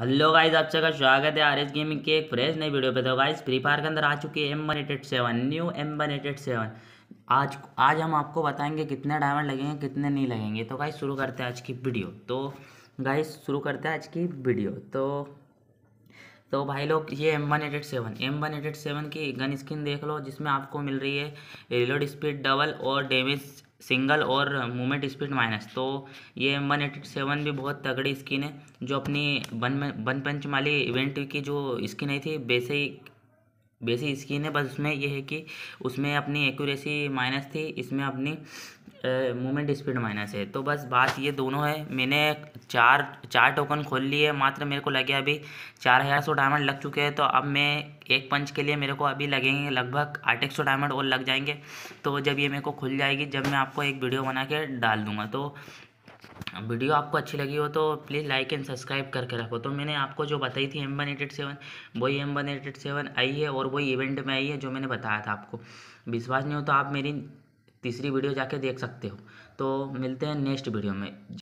hello guys आप सबका स्वागत है आर एस गेमिंग के एक फ्रेश नई वीडियो पे तो गाइज फ्री फायर के अंदर आ चुकी है M one eight eight seven new M one eight seven आज आज हम आपको बताएंगे कितने डायमंड लगेंगे कितने नहीं लगेंगे तो गाइज शुरू करते हैं आज की वीडियो तो गाइज शुरू करते हैं आज की वीडियो तो तो भाई लोग ये M one eight eight seven M one eight seven की गन स्किन देख लो जिसमें आपको मिल रही है रिलोड स्पीड डबल और डैमेज सिंगल और मूवमेंट स्पीड माइनस तो ये वन एटी सेवन भी बहुत तगड़ी स्किन है जो अपनी वन वन पंच माली इवेंट की जो स्किन आई थी वैसे ही बेसी स्किन है बस उसमें यह है कि उसमें अपनी एक्यूरेसी माइनस थी इसमें अपनी मूवमेंट स्पीड माइनस है तो बस बात ये दोनों है मैंने चार चार टोकन खोल लिए मात्र मेरे को लगे अभी चार हज़ार सौ डायमंड लग चुके हैं तो अब मैं एक पंच के लिए मेरे को अभी लगेंगे लगभग आठ एक सौ डायमंड और लग जाएंगे तो जब ये मेरे को खुल जाएगी जब मैं आपको एक वीडियो बना के डाल दूँगा तो वीडियो आपको अच्छी लगी हो तो प्लीज़ लाइक एंड सब्सक्राइब करके रखो तो मैंने आपको जो बताई थी M one eight eight seven वही M one eight eight seven आई है और वही इवेंट में आई है जो मैंने बताया था आपको विश्वास नहीं हो तो आप मेरी तीसरी वीडियो जाके देख सकते हो तो मिलते हैं नेक्स्ट वीडियो में